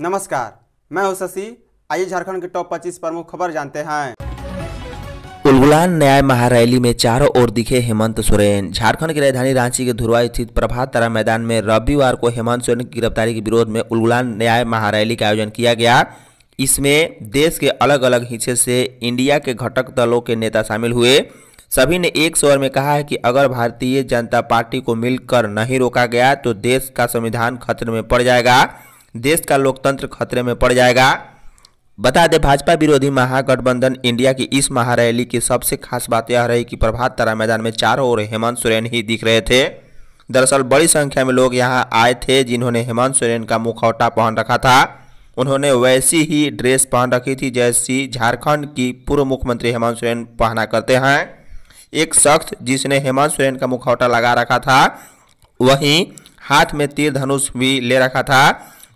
नमस्कार मैं हूं शशि आइए झारखंड के टॉप 25 प्रमुख खबर जानते हैं उलगुलान न्याय महारैली में चारों ओर दिखे हेमंत सोरेन झारखंड की राजधानी रांची के धुरवा स्थित प्रभात तारा मैदान में रविवार को हेमंत सोरेन की गिरफ्तारी के विरोध में उलगुलान न्याय महारैली का आयोजन किया गया इसमें देश के अलग अलग हिस्से से इंडिया के घटक दलों के नेता शामिल हुए सभी ने एक स्वर में कहा है कि अगर भारतीय जनता पार्टी को मिलकर नहीं रोका गया तो देश का संविधान खतरे में पड़ जाएगा देश का लोकतंत्र खतरे में पड़ जाएगा बता दें भाजपा विरोधी महागठबंधन इंडिया की इस महारैली की सबसे खास बात यह रही कि प्रभात तारा मैदान में चारों ओर हेमंत सोरेन ही दिख रहे थे दरअसल बड़ी संख्या में लोग यहां आए थे जिन्होंने हेमंत सोरेन का मुखौटा पहन रखा था उन्होंने वैसी ही ड्रेस पहन रखी थी जैसी झारखंड की पूर्व मुख्यमंत्री हेमंत सोरेन पहना करते हैं एक शख्स जिसने हेमंत सोरेन का मुखौटा लगा रखा था वहीं हाथ में तीर धनुष भी ले रखा था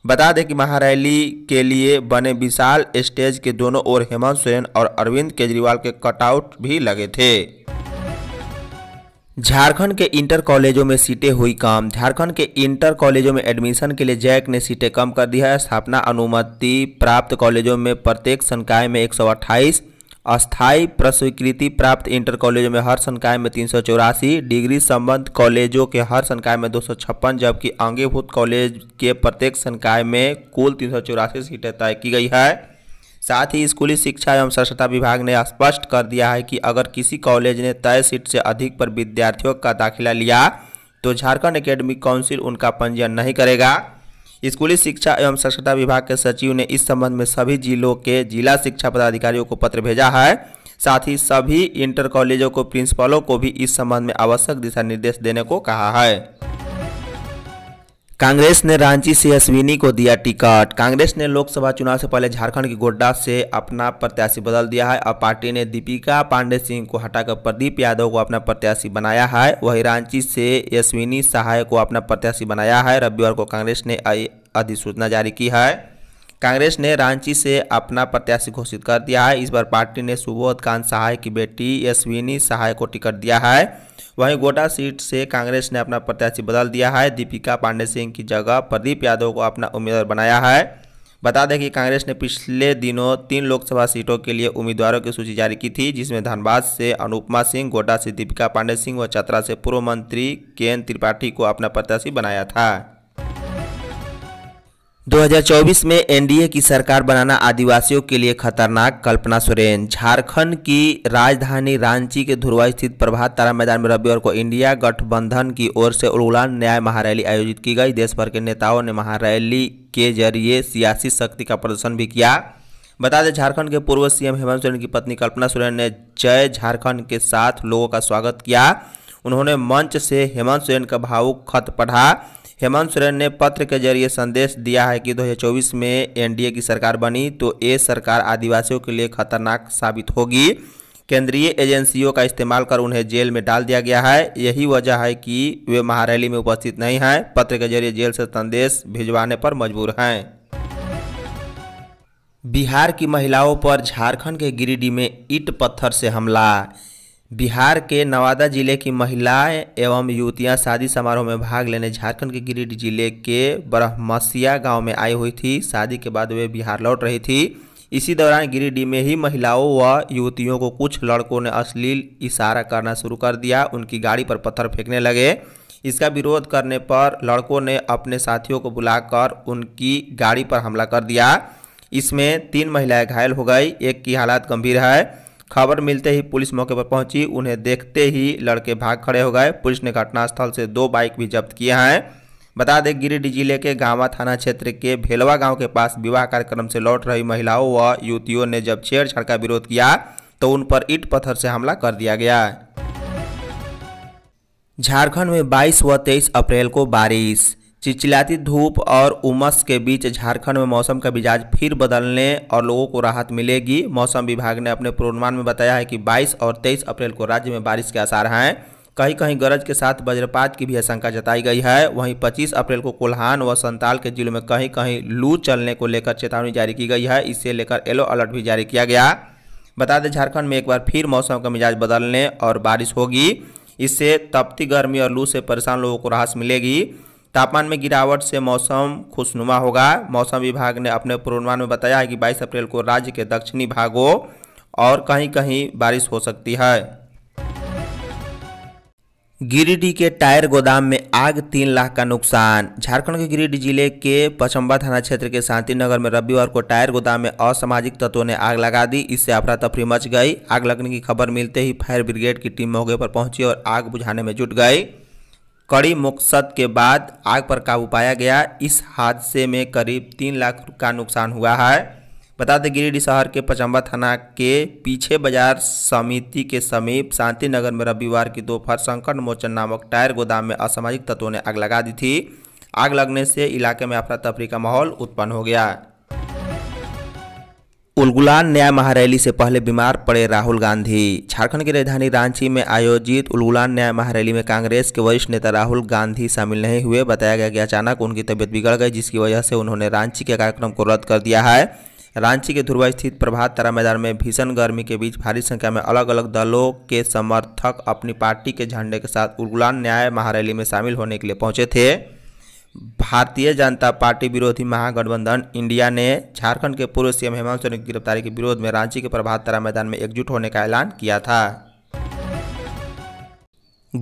बता दें कि महारैली के लिए बने विशाल स्टेज के दोनों ओर हेमंत सोरेन और अरविंद केजरीवाल के कटआउट भी लगे थे झारखंड के इंटर कॉलेजों में सीटें हुई कम झारखंड के इंटर कॉलेजों में एडमिशन के लिए जैक ने सीटें कम कर दी है स्थापना अनुमति प्राप्त कॉलेजों में प्रत्येक संकाय में एक अस्थायी प्रस्वीकृति प्राप्त इंटर कॉलेजों में हर संकाय में तीन डिग्री संबद्ध कॉलेजों के हर संकाय में दो जबकि अंगीभूत कॉलेज के प्रत्येक संकाय में कुल तीन सीटें तय की गई है साथ ही स्कूली शिक्षा एवं सरस्वता विभाग ने स्पष्ट कर दिया है कि अगर किसी कॉलेज ने तय सीट से अधिक पर विद्यार्थियों का दाखिला लिया तो झारखंड एकेडमिक काउंसिल उनका पंजीयन नहीं करेगा स्कूली शिक्षा एवं साक्षरता विभाग के सचिव ने इस संबंध में सभी जिलों के जिला शिक्षा पदाधिकारियों को पत्र भेजा है साथ ही सभी इंटर कॉलेजों को प्रिंसिपलों को भी इस संबंध में आवश्यक दिशा निर्देश देने को कहा है कांग्रेस ने रांची से अश्विनी को दिया टिकट कांग्रेस ने लोकसभा चुनाव से पहले झारखंड के गोड्डा से अपना प्रत्याशी बदल दिया है और पार्टी ने दीपिका पांडे सिंह को हटाकर प्रदीप यादव को अपना प्रत्याशी बनाया है वहीं रांची से अश्विनी सहाय को अपना प्रत्याशी बनाया है रविवार को कांग्रेस ने अधिसूचना जारी की है कांग्रेस ने रांची से अपना प्रत्याशी घोषित कर दिया है इस बार पार्टी ने सुबोध कांत सहाय की बेटी यश्विनी सहाय को टिकट दिया है वहीं गोडा सीट से कांग्रेस ने अपना प्रत्याशी बदल दिया है दीपिका पांडे सिंह की जगह प्रदीप यादव को अपना उम्मीदवार बनाया है बता दें कि कांग्रेस ने पिछले दिनों तीन लोकसभा सीटों के लिए उम्मीदवारों की सूची जारी की थी जिसमें धनबाद से अनुपमा सिंह गोड्डा से दीपिका पांडे सिंह व चतरा से पूर्व मंत्री के एन त्रिपाठी को अपना प्रत्याशी बनाया था 2024 में एनडीए की सरकार बनाना आदिवासियों के लिए खतरनाक कल्पना सुरेन झारखंड की राजधानी रांची के धुरवा स्थित प्रभात तारा मैदान में रविवार को इंडिया गठबंधन की ओर से उड़ान न्याय महारैली आयोजित की गई देश भर के नेताओं ने महारैली के जरिए सियासी शक्ति का प्रदर्शन भी किया बता दें झारखंड के पूर्व सीएम हेमंत सोरेन की पत्नी कल्पना सोरेन ने जय झारखंड के साथ लोगों का स्वागत किया उन्होंने मंच से हेमंत सोरेन का भावुक खत पढ़ा हेमंत सोरेन ने पत्र के जरिए संदेश दिया है कि 2024 में एनडीए की सरकार बनी तो ये सरकार आदिवासियों के लिए खतरनाक साबित होगी केंद्रीय एजेंसियों का इस्तेमाल कर उन्हें जेल में डाल दिया गया है यही वजह है कि वे महारैली में उपस्थित नहीं हैं पत्र के जरिए जेल से संदेश भिजवाने पर मजबूर हैं बिहार की महिलाओं पर झारखंड के गिरिडीह में ईट पत्थर से हमला बिहार के नवादा जिले की महिलाएं एवं युवतियां शादी समारोह में भाग लेने झारखंड के गिरिडीह जिले के बरहमसिया गांव में आई हुई थी शादी के बाद वे बिहार लौट रही थी इसी दौरान गिरिडीह में ही महिलाओं व युवतियों को कुछ लड़कों ने अश्लील इशारा करना शुरू कर दिया उनकी गाड़ी पर पत्थर फेंकने लगे इसका विरोध करने पर लड़कों ने अपने साथियों को बुलाकर उनकी गाड़ी पर हमला कर दिया इसमें तीन महिलाएं घायल हो गई एक की हालात गंभीर है खबर मिलते ही पुलिस मौके पर पहुंची उन्हें देखते ही लड़के भाग खड़े हो गए पुलिस ने घटनास्थल से दो बाइक भी जब्त किए हैं बता दें गिरिडीह जिले के गांवा थाना क्षेत्र के भेलवा गांव के पास विवाह कार्यक्रम से लौट रही महिलाओं व युवतियों ने जब छेड़छाड़ का विरोध किया तो उन पर ईट पत्थर से हमला कर दिया गया झारखंड में 22 व 23 अप्रैल को बारिश चिचिलाती धूप और उमस के बीच झारखंड में मौसम का मिजाज फिर बदलने और लोगों को राहत मिलेगी मौसम विभाग ने अपने पूर्वानुमान में बताया है कि 22 और 23 अप्रैल को राज्य में बारिश के आसार हैं कहीं कहीं गरज के साथ वज्रपात की भी आशंका जताई गई है वहीं 25 अप्रैल को कोल्हान व संताल के जिलों में कहीं कहीं लू चलने को लेकर चेतावनी जारी की गई है इससे लेकर येलो अलर्ट भी जारी किया गया बता दें झारखंड में एक बार फिर मौसम का मिजाज बदलने और बारिश होगी इससे तपती गर्मी और लू से परेशान लोगों को राहत मिलेगी तापमान में गिरावट से मौसम खुशनुमा होगा मौसम विभाग ने अपने पूर्वानुमान में बताया है कि 22 अप्रैल को राज्य के दक्षिणी भागों और कहीं कहीं बारिश हो सकती है गिरिडीह के टायर गोदाम में आग तीन लाख का नुकसान झारखंड के गिरिडीह जिले के पचम्बा थाना क्षेत्र के शांति नगर में रविवार को टायर गोदाम में असामाजिक तत्वों ने आग लगा दी इससे अफरा तफरी मच गई आग लगने की खबर मिलते ही फायर ब्रिगेड की टीम मौके पर पहुंची और आग बुझाने में जुट गई कड़ी मकसद के बाद आग पर काबू पाया गया इस हादसे में करीब तीन लाख का नुकसान हुआ है बता दें गिरिडीह शहर के पचम्बा थाना के पीछे बाजार समिति के समीप शांति नगर में रविवार की दोपहर संकट मोचन नामक टायर गोदाम में असामाजिक तत्वों ने आग लगा दी थी आग लगने से इलाके में अफरा तफरी का माहौल उत्पन्न हो गया उलगुलान न्याय महारैली से पहले बीमार पड़े राहुल गांधी झारखंड की राजधानी रांची में आयोजित उलगुलान न्याय महारैली में कांग्रेस के वरिष्ठ नेता राहुल गांधी शामिल नहीं हुए बताया गया कि अचानक उनकी तबीयत बिगड़ गई जिसकी वजह से उन्होंने रांची के कार्यक्रम को रद्द कर दिया है रांची के ध्रुवा स्थित प्रभात तारा मैदान में भीषण गर्मी के बीच भारी संख्या में अलग अलग दलों के समर्थक अपनी पार्टी के झंडे के साथ उलगुलान न्याय महारैली में शामिल होने के लिए पहुंचे थे भारतीय जनता पार्टी विरोधी महागठबंधन इंडिया ने झारखंड के पूर्व सीएम हेमंत सोरेन की गिरफ्तारी के विरोध में रांची के प्रभात तारा मैदान में एकजुट होने का ऐलान किया था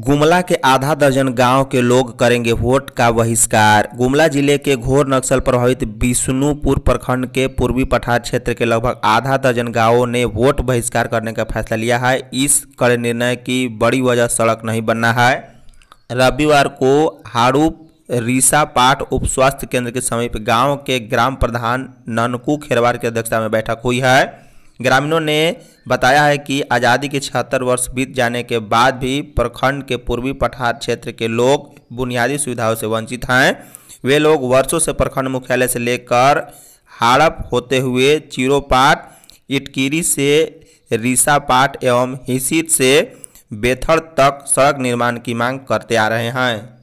गुमला के आधा दर्जन गांव के लोग करेंगे वोट का बहिष्कार गुमला जिले के घोर नक्सल प्रभावित विष्णुपुर प्रखंड के पूर्वी पठार क्षेत्र के लगभग आधा दर्जन गांवों ने वोट बहिष्कार करने का फैसला लिया है इस कड़े निर्णय की बड़ी वजह सड़क नहीं बनना है रविवार को हाड़ू रीसा पाठ उप स्वास्थ्य केंद्र के समीप गांव के ग्राम प्रधान ननकू खेरवार की अध्यक्षता में बैठक हुई है ग्रामीणों ने बताया है कि आज़ादी के छिहत्तर वर्ष बीत जाने के बाद भी प्रखंड के पूर्वी पठार क्षेत्र के लोग बुनियादी सुविधाओं से वंचित हैं वे लोग वर्षों से प्रखंड मुख्यालय से लेकर हाड़प होते हुए चीरोपाट इटकीरी से रीसापाट एवं हिसीट से बेथड़ तक सड़क निर्माण की मांग करते आ रहे हैं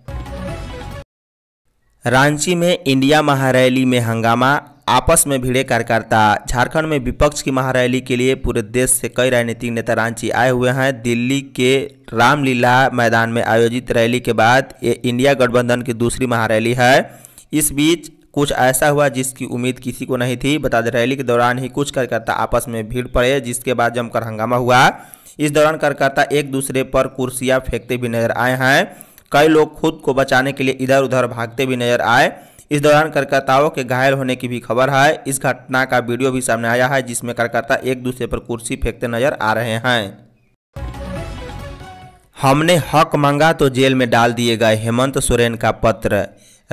रांची में इंडिया महारैली में हंगामा आपस में भिड़े कार्यकर्ता झारखंड में विपक्ष की महारैली के लिए पूरे देश से कई राजनीतिक नेता रांची आए हुए हैं दिल्ली के रामलीला मैदान में आयोजित रैली के बाद ये इंडिया गठबंधन की दूसरी महारैली है इस बीच कुछ ऐसा हुआ जिसकी उम्मीद किसी को नहीं थी बता दें रैली के दौरान ही कुछ कार्यकर्ता आपस में भीड़ पड़े जिसके बाद जमकर हंगामा हुआ इस दौरान कार्यकर्ता एक दूसरे पर कुर्सियाँ फेंकते भी नजर आए हैं कई लोग खुद को बचाने के लिए इधर उधर भागते भी नजर आए इस दौरान कार्यकर्ताओं के घायल होने की भी खबर है इस घटना का वीडियो भी सामने आया है जिसमें कार्यकर्ता एक दूसरे पर कुर्सी फेंकते नजर आ रहे हैं हमने हक मांगा तो जेल में डाल दिए गए हेमंत सोरेन का पत्र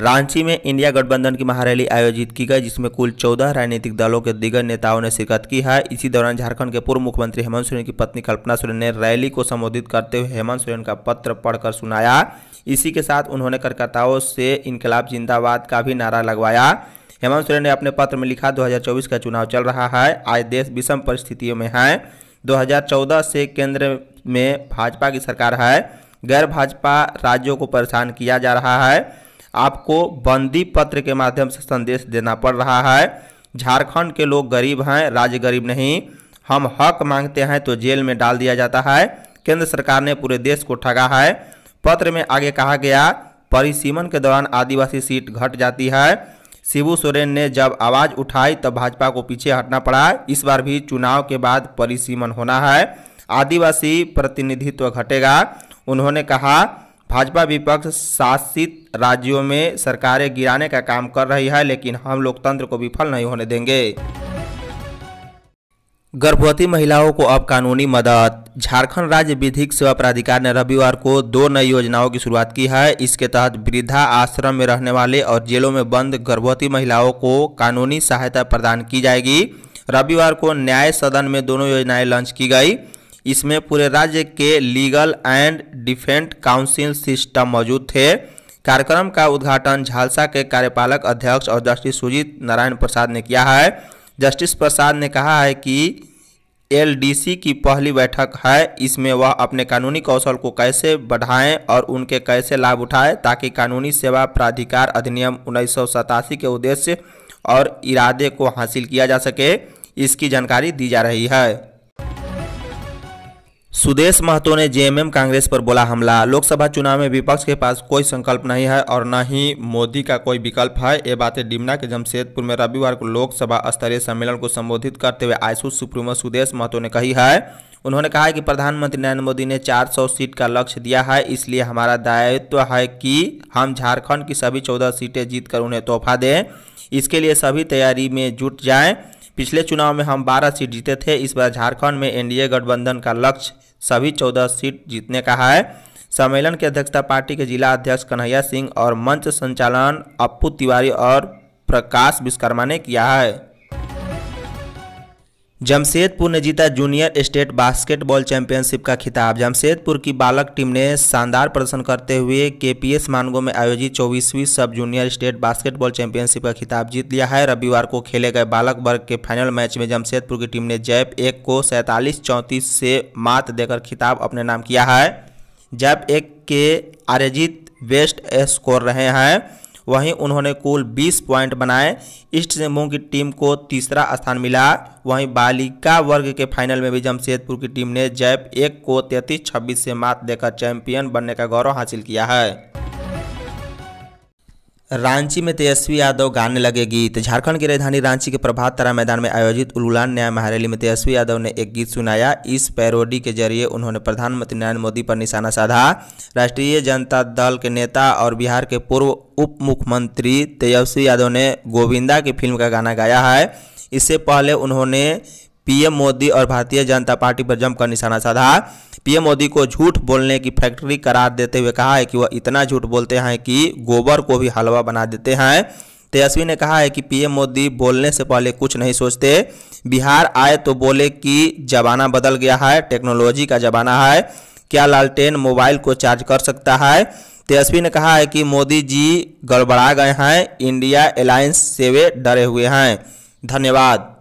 रांची में इंडिया गठबंधन की महारैली आयोजित की गई जिसमें कुल चौदह राजनीतिक दलों के दिग्गज नेताओं ने शिरकत की है इसी दौरान झारखंड के पूर्व मुख्यमंत्री हेमंत सोरेन की पत्नी कल्पना सोरेन ने रैली को संबोधित करते हुए हेमंत सोरेन का पत्र पढ़कर सुनाया इसी के साथ उन्होंने कार्यकर्ताओं से इनकलाब जिंदाबाद का भी नारा लगवाया हेमंत सोरेन ने अपने पत्र में लिखा दो का चुनाव चल रहा है आज देश विषम परिस्थितियों में है दो से केंद्र में भाजपा की सरकार है गैर भाजपा राज्यों को परेशान किया जा रहा है आपको बंदी पत्र के माध्यम से संदेश देना पड़ रहा है झारखंड के लोग गरीब हैं राज्य गरीब नहीं हम हक मांगते हैं तो जेल में डाल दिया जाता है केंद्र सरकार ने पूरे देश को ठगा है पत्र में आगे कहा गया परिसीमन के दौरान आदिवासी सीट घट जाती है शिबू सोरेन ने जब आवाज़ उठाई तब भाजपा को पीछे हटना पड़ा इस बार भी चुनाव के बाद परिसीमन होना है आदिवासी प्रतिनिधित्व घटेगा उन्होंने कहा भाजपा विपक्ष शासित राज्यों में सरकारें गिराने का काम कर रही है लेकिन हम लोकतंत्र को विफल नहीं होने देंगे गर्भवती महिलाओं को अब कानूनी मदद झारखंड राज्य विधिक सेवा प्राधिकार ने रविवार को दो नई योजनाओं की शुरुआत की है इसके तहत वृद्धा आश्रम में रहने वाले और जेलों में बंद गर्भवती महिलाओं को कानूनी सहायता प्रदान की जाएगी रविवार को न्याय सदन में दोनों योजनाएं लॉन्च की गई इसमें पूरे राज्य के legal and defence council system मौजूद थे कार्यक्रम का उद्घाटन झालसा के कार्यपालक अध्यक्ष और जस्टिस सुजीत नारायण प्रसाद ने किया है जस्टिस प्रसाद ने कहा है कि एलडीसी की पहली बैठक है इसमें वह अपने कानूनी कौशल को कैसे बढ़ाएं और उनके कैसे लाभ उठाएं ताकि कानूनी सेवा प्राधिकार अधिनियम उन्नीस के उद्देश्य और इरादे को हासिल किया जा सके इसकी जानकारी दी जा रही है सुदेश महतो ने जेएमएम कांग्रेस पर बोला हमला लोकसभा चुनाव में विपक्ष के पास कोई संकल्प नहीं है और न ही मोदी का कोई विकल्प है ये बातें डिमना के जमशेदपुर में रविवार को लोकसभा स्तरीय सम्मेलन को संबोधित करते हुए आयसू सुप्रीमो सुदेश महतो ने कही है उन्होंने कहा है कि प्रधानमंत्री नरेंद्र मोदी ने 400 सीट का लक्ष्य दिया है इसलिए हमारा दायित्व है कि हम झारखंड की सभी चौदह सीटें जीत उन्हें तोहफा दें इसके लिए सभी तैयारी में जुट जाएँ पिछले चुनाव में हम 12 सीट जीते थे इस बार झारखंड में एनडीए गठबंधन का लक्ष्य सभी 14 सीट जीतने का है सम्मेलन की अध्यक्षता पार्टी के जिला अध्यक्ष कन्हैया सिंह और मंच संचालन अप्पू तिवारी और प्रकाश विश्वकर्मा ने किया है जमशेदपुर ने जीता जूनियर स्टेट बास्केटबॉल चैंपियनशिप का खिताब जमशेदपुर की बालक टीम ने शानदार प्रदर्शन करते हुए केपीएस मानगो में आयोजित चौबीसवीं सब जूनियर स्टेट बास्केटबॉल चैंपियनशिप का खिताब जीत लिया है रविवार को खेले गए बालक वर्ग के फाइनल मैच में जमशेदपुर की टीम ने जैप एक को सैंतालीस चौंतीस से मात देकर खिताब अपने नाम किया है जैप एक के आरजित बेस्ट स्कोर रहे हैं वहीं उन्होंने कुल 20 पॉइंट बनाए ईस्ट सिंहभूम की टीम को तीसरा स्थान मिला वहीं बालिका वर्ग के फाइनल में भी जमशेदपुर की टीम ने जैप एक को तैतीस छब्बीस से मात देकर चैंपियन बनने का गौरव हासिल किया है रांची में तेजस्वी यादव गाने लगे गीत झारखंड की राजधानी रांची के प्रभात तारा मैदान में आयोजित उलुलान न्याय महारैली में तेजस्वी यादव ने एक गीत सुनाया इस पैरोडी के जरिए उन्होंने प्रधानमंत्री नरेंद्र मोदी पर निशाना साधा राष्ट्रीय जनता दल के नेता और बिहार के पूर्व उप मुख्यमंत्री तेजस्वी यादव ने गोविंदा की फिल्म का गाना गाया है इससे पहले उन्होंने पीएम मोदी और भारतीय जनता पार्टी पर जमकर निशाना साधा पीएम मोदी को झूठ बोलने की फैक्ट्री करार देते हुए कहा है कि वह इतना झूठ बोलते हैं कि गोबर को भी हलवा बना देते हैं तेजस्वी ने कहा है कि पीएम मोदी बोलने से पहले कुछ नहीं सोचते बिहार आए तो बोले कि जमाना बदल गया है टेक्नोलॉजी का जमाना है क्या लालटेन मोबाइल को चार्ज कर सकता है तेजस्वी ने कहा है कि मोदी जी गड़बड़ा गए हैं इंडिया एलायंस से वे डरे हुए हैं धन्यवाद